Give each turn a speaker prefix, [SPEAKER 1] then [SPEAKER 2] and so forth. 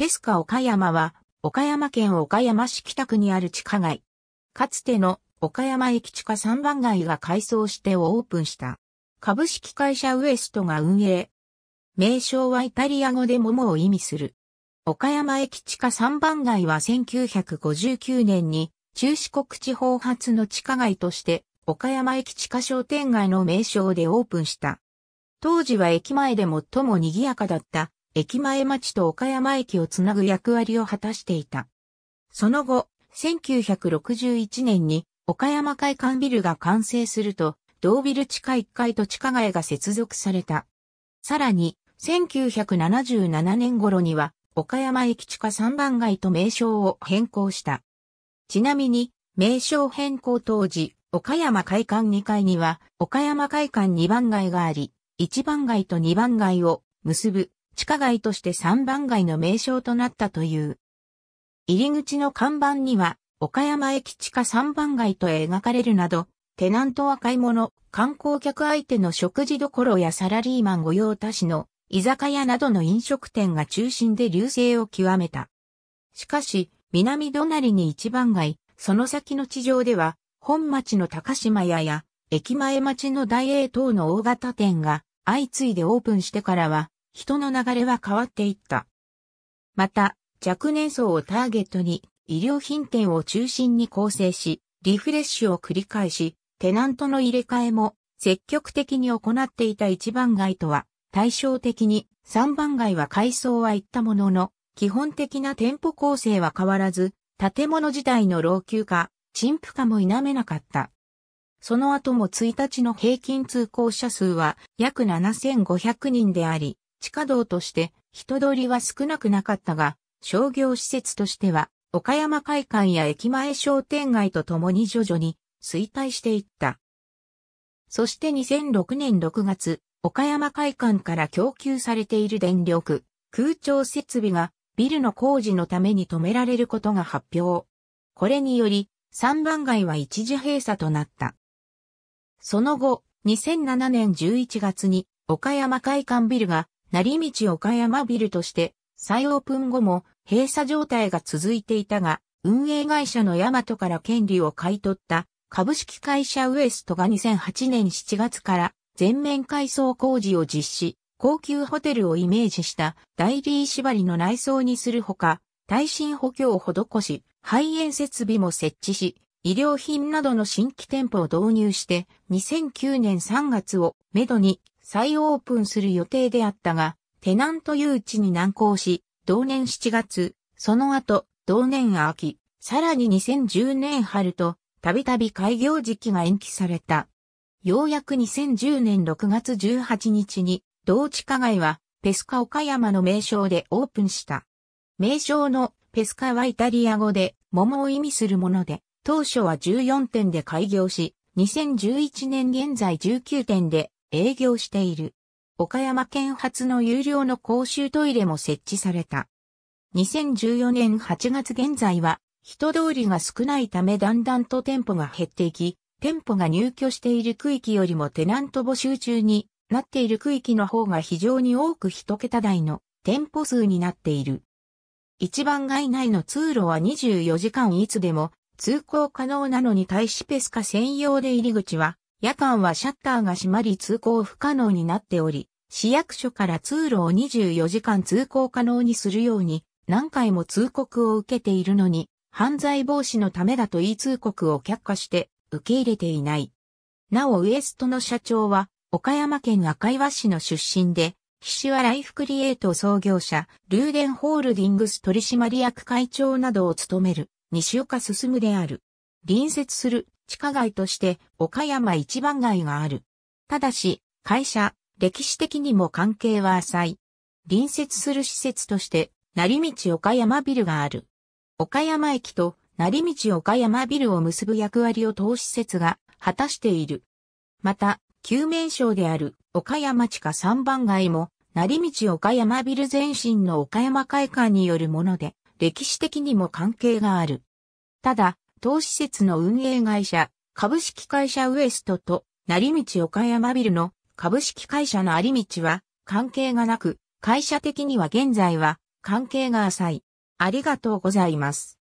[SPEAKER 1] ペスカ岡山は、岡山県岡山市北区にある地下街。かつての岡山駅地下3番街が改装してオープンした。株式会社ウエストが運営。名称はイタリア語で桃を意味する。岡山駅地下3番街は1959年に中四国地方発の地下街として岡山駅地下商店街の名称でオープンした。当時は駅前で最も賑やかだった駅前町と岡山駅をつなぐ役割を果たしていた。その後、1961年に岡山会館ビルが完成すると、同ビル地下1階と地下街が接続された。さらに、1977年頃には、岡山駅地下3番街と名称を変更した。ちなみに、名称変更当時、岡山会館2階には、岡山会館2番街があり、1番街と2番街を結ぶ地下街として3番街の名称となったという。入り口の看板には、岡山駅地下3番街と描かれるなど、テナントは買い物、観光客相手の食事処やサラリーマン御用達の居酒屋などの飲食店が中心で流星を極めた。しかし、南隣に一番街、その先の地上では、本町の高島屋や、駅前町の大英等の大型店が相次いでオープンしてからは、人の流れは変わっていった。また、若年層をターゲットに、医療品店を中心に構成し、リフレッシュを繰り返し、テナントの入れ替えも積極的に行っていた1番街とは、対照的に3番街は改装は行ったものの、基本的な店舗構成は変わらず、建物自体の老朽化、陳腐化も否めなかった。その後も1日の平均通行者数は約7500人であり、地下道として人通りは少なくなかったが、商業施設としては、岡山会館や駅前商店街とともに徐々に衰退していった。そして2006年6月、岡山会館から供給されている電力、空調設備がビルの工事のために止められることが発表。これにより、3番街は一時閉鎖となった。その後、2007年11月に岡山会館ビルが成道岡山ビルとして、再オープン後も閉鎖状態が続いていたが、運営会社のヤマトから権利を買い取った株式会社ウエストが2008年7月から全面改装工事を実施、高級ホテルをイメージした大リー縛りの内装にするほか、耐震補強を施し、肺炎設備も設置し、医療品などの新規店舗を導入して、2009年3月をめどに再オープンする予定であったが、テナント誘致に難航し、同年7月、その後、同年秋、さらに2010年春と、たびたび開業時期が延期された。ようやく2010年6月18日に、同地下街は、ペスカ岡山の名称でオープンした。名称のペスカはイタリア語で、桃を意味するもので、当初は14店で開業し、2011年現在19店で営業している。岡山県初の有料の公衆トイレも設置された。2014年8月現在は人通りが少ないためだんだんと店舗が減っていき、店舗が入居している区域よりもテナント募集中になっている区域の方が非常に多く一桁台の店舗数になっている。一番街内の通路は24時間いつでも通行可能なのに対しペスカ専用で入り口は夜間はシャッターが閉まり通行不可能になっており、市役所から通路を24時間通行可能にするように何回も通告を受けているのに、犯罪防止のためだと言い通告を却下して受け入れていない。なおウエストの社長は、岡山県赤岩市の出身で、岸はライフクリエイト創業者、ルーデンホールディングス取締役会長などを務める、西岡進である。隣接する地下街として岡山一番街がある。ただし、会社、歴史的にも関係は浅い。隣接する施設として、成道岡山ビルがある。岡山駅と成道岡山ビルを結ぶ役割を当施設が果たしている。また、旧名称である岡山地下3番街も、成道岡山ビル前身の岡山会館によるもので、歴史的にも関係がある。ただ、資施設の運営会社、株式会社ウエストと、成道岡山ビルの株式会社の有道は関係がなく、会社的には現在は関係が浅い。ありがとうございます。